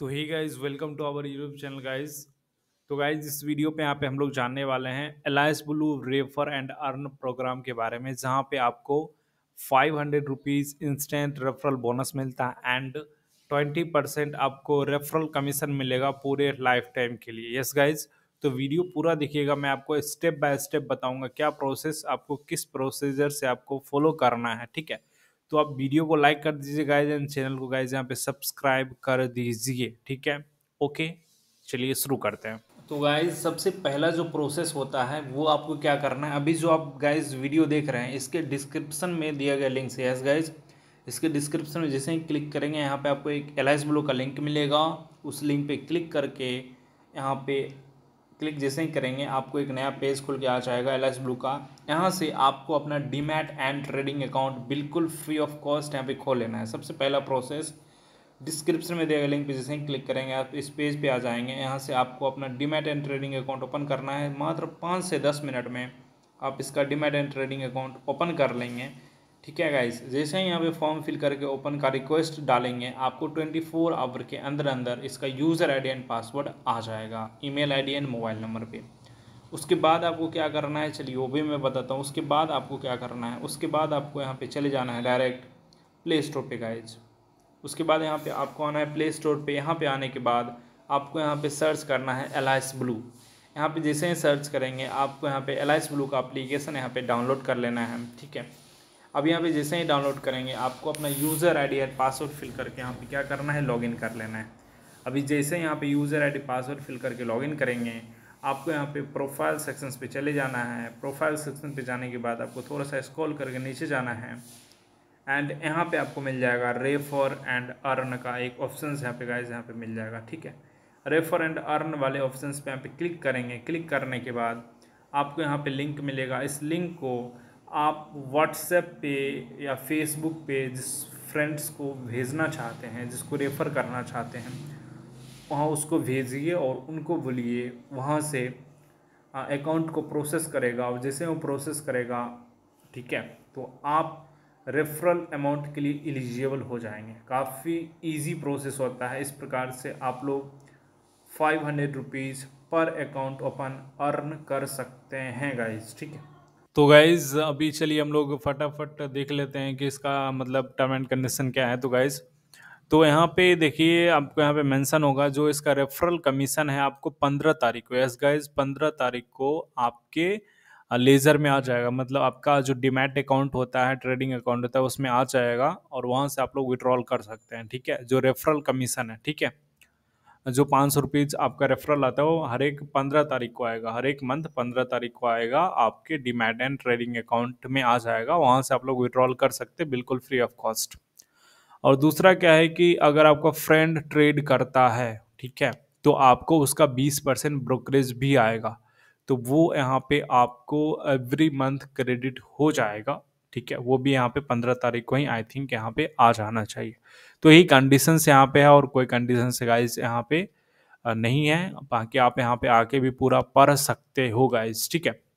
तो hi guys welcome to our YouTube channel guys तो guys इस वीडियो पे यहाँ पे हम लोग जानने वाले हैं Alice Blue refer and earn programme के बारे में जहाँ पे आपको five hundred rupees instant referral bonus मिलता है एंड ट्वेंटी परसेंट आपको रेफरल कमीशन मिलेगा पूरे लाइफ टाइम के लिए यस गाइज तो वीडियो पूरा दिखेगा मैं आपको स्टेप बाय स्टेप बताऊंगा क्या प्रोसेस आपको किस प्रोसीजर से आपको फॉलो करना है ठीक है तो आप वीडियो को लाइक कर दीजिए गाइज एंड चैनल को गाइज यहाँ पे सब्सक्राइब कर दीजिए ठीक है ओके चलिए शुरू करते हैं तो गाइज सबसे पहला जो प्रोसेस होता है वो आपको क्या करना है अभी जो आप गाइज वीडियो देख रहे हैं इसके डिस्क्रिप्शन में दिया गया लिंक से यस गाइज इसके डिस्क्रिप्शन में जैसे ही क्लिक करेंगे यहाँ पे आपको एक एल आई ब्लू का लिंक मिलेगा उस लिंक पे क्लिक करके यहाँ पे क्लिक जैसे ही करेंगे आपको एक नया पेज खुल के आ जाएगा एल ब्लू का यहाँ से आपको अपना डीमैट एंड ट्रेडिंग अकाउंट बिल्कुल फ्री ऑफ कॉस्ट यहाँ पे खोल लेना है सबसे पहला प्रोसेस डिस्क्रिप्शन में दिया गया लिंक पे जैसे ही क्लिक करेंगे आप इस पेज पे आ जाएंगे यहाँ से आपको अपना demat and trading account open करना है मात्र पाँच से दस मिनट में आप इसका demat and trading account open कर लेंगे ठीक है गाइस जैसे ही यहाँ पे फॉर्म फिल करके ओपन का रिक्वेस्ट डालेंगे आपको 24 फोर आवर के अंदर अंदर इसका यूज़र आईडी एंड पासवर्ड आ जाएगा email ID and mobile number पे उसके बाद आपको क्या करना है चलिए वो भी मैं बताता हूँ उसके बाद आपको क्या करना है उसके बाद आपको यहाँ पर चले जाना है डायरेक्ट प्ले स्टोर पर गाइज उसके बाद यहाँ पर आपको आना है प्ले स्टोर पर यहाँ पर आने के बाद आपको यहाँ पर सर्च करना है एलाइस ब्लू यहाँ पर जैसे ही सर्च करेंगे आपको यहाँ पे एलाइस ब्लू का अप्लीकेशन यहाँ पे डाउनलोड कर लेना है ठीक है अब यहाँ पे जैसे ही डाउनलोड करेंगे आपको अपना user ID and password fill करके यहाँ पे क्या करना है लॉगिन कर लेना है अभी जैसे यहाँ पे यूज़र आईडी पासवर्ड फिल करके लॉगिन करेंगे आपको यहाँ पे प्रोफाइल सेक्शंस पे चले जाना है प्रोफाइल सेक्शन पे जाने के बाद आपको थोड़ा सा स्क्रॉल करके नीचे जाना है एंड यहाँ पर आपको मिल जाएगा रेफर एंड अर्न का एक ऑप्शन यहाँ पे गाइज यहाँ पर मिल जाएगा ठीक है रेफर एंड अर्न वाले ऑप्शन पर यहाँ पर क्लिक करेंगे क्लिक करने के बाद आपको यहाँ पर लिंक मिलेगा इस लिंक को आप व्हाट्सएप पे या फेसबुक पे जिस फ्रेंड्स को भेजना चाहते हैं जिसको रेफ़र करना चाहते हैं वहाँ उसको भेजिए और उनको बोलिए वहाँ से अकाउंट को प्रोसेस करेगा और जैसे वो प्रोसेस करेगा ठीक है तो आप रेफरल अमाउंट के लिए एलिजिबल हो जाएंगे काफ़ी इजी प्रोसेस होता है इस प्रकार से आप लोग फाइव हंड्रेड रुपीज़ पर अकाउंट ओपन अर्न कर सकते हैं गाइज ठीक है तो गाइज़ अभी चलिए हम लोग फटाफट देख लेते हैं कि इसका मतलब टर्म एंड कंडीशन क्या है तो गाइज़ तो यहाँ पे देखिए आपको यहाँ पे मेंशन होगा जो इसका रेफरल कमीशन है आपको पंद्रह तारीख को यस गाइज पंद्रह तारीख को आपके लेज़र में आ जाएगा मतलब आपका जो डिमेट अकाउंट होता है ट्रेडिंग अकाउंट होता है उसमें आ जाएगा और वहाँ से आप लोग विड्रॉल कर सकते हैं ठीक है जो रेफरल कमीशन है ठीक है जो पाँच सौ रुपीज़ आपका रेफरल आता है वो हर एक पंद्रह तारीख को आएगा हर एक मंथ पंद्रह तारीख को आएगा आपके डिमैट एंड ट्रेडिंग अकाउंट में आ जाएगा वहाँ से आप लोग विड्रॉल कर सकते हैं बिल्कुल फ्री ऑफ कॉस्ट और दूसरा क्या है कि अगर आपका फ्रेंड ट्रेड करता है ठीक है तो आपको उसका बीस परसेंट ब्रोकरेज भी आएगा तो वो यहाँ पे आपको एवरी मंथ क्रेडिट हो जाएगा ठीक है वो भी यहाँ पे पंद्रह तारीख को ही आई थिंक यहाँ पे आ जाना चाहिए तो यही कंडीशन यहाँ पे है और कोई कंडीशन से गाइज यहाँ पे नहीं है बाकी आप यहाँ पे आके भी पूरा पढ़ सकते हो गाइज ठीक है